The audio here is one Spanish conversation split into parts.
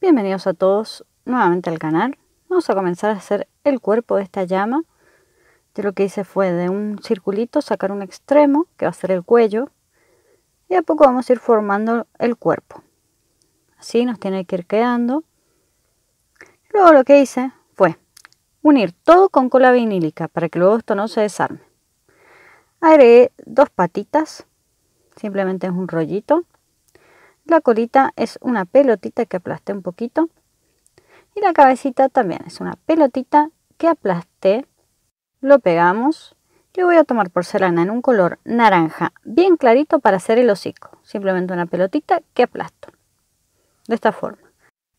Bienvenidos a todos nuevamente al canal. Vamos a comenzar a hacer el cuerpo de esta llama. Yo lo que hice fue de un circulito sacar un extremo, que va a ser el cuello, y a poco vamos a ir formando el cuerpo. Así nos tiene que ir quedando. Luego lo que hice fue unir todo con cola vinílica para que luego esto no se desarme. Agregué dos patitas, simplemente es un rollito la colita es una pelotita que aplasté un poquito. Y la cabecita también es una pelotita que aplasté. Lo pegamos. Yo voy a tomar porcelana en un color naranja bien clarito para hacer el hocico. Simplemente una pelotita que aplasto. De esta forma.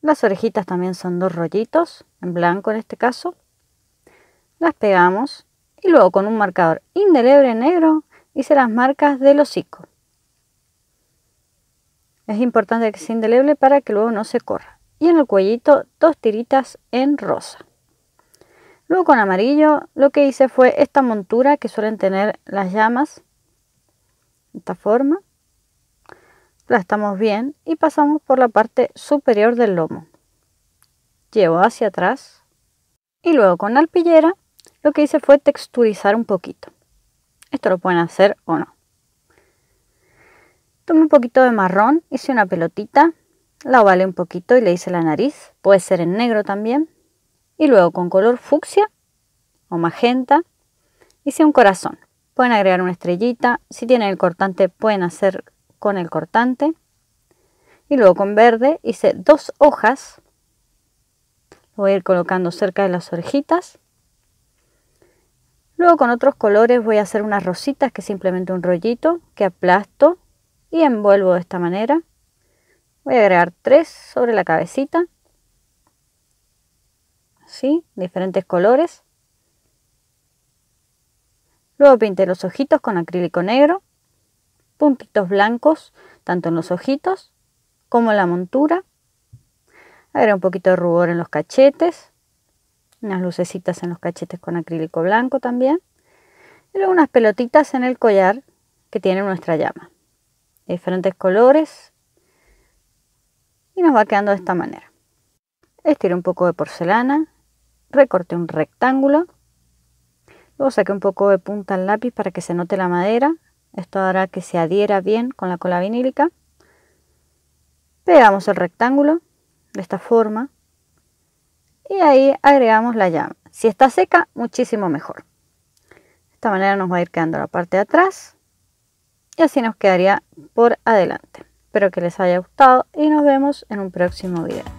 Las orejitas también son dos rollitos, en blanco en este caso. Las pegamos y luego con un marcador indelebre negro hice las marcas del hocico. Es importante que sea indeleble para que luego no se corra. Y en el cuellito dos tiritas en rosa. Luego con amarillo lo que hice fue esta montura que suelen tener las llamas. De esta forma. La estamos bien y pasamos por la parte superior del lomo. Llevo hacia atrás. Y luego con la alpillera lo que hice fue texturizar un poquito. Esto lo pueden hacer o no. Tomé un poquito de marrón, hice una pelotita, la ovalé un poquito y le hice la nariz. Puede ser en negro también. Y luego con color fucsia o magenta hice un corazón. Pueden agregar una estrellita. Si tienen el cortante pueden hacer con el cortante. Y luego con verde hice dos hojas. voy a ir colocando cerca de las orejitas. Luego con otros colores voy a hacer unas rositas que simplemente un rollito que aplasto y envuelvo de esta manera. Voy a agregar tres sobre la cabecita. Así, diferentes colores. Luego pinté los ojitos con acrílico negro, puntitos blancos tanto en los ojitos como en la montura. Agregué un poquito de rubor en los cachetes, unas lucecitas en los cachetes con acrílico blanco también. Y luego unas pelotitas en el collar que tiene nuestra llama diferentes colores y nos va quedando de esta manera. Estiré un poco de porcelana, recorté un rectángulo, luego saqué un poco de punta al lápiz para que se note la madera, esto hará que se adhiera bien con la cola vinílica. Pegamos el rectángulo de esta forma y ahí agregamos la llama. Si está seca, muchísimo mejor. De esta manera nos va a ir quedando la parte de atrás y así nos quedaría por adelante. Espero que les haya gustado y nos vemos en un próximo video.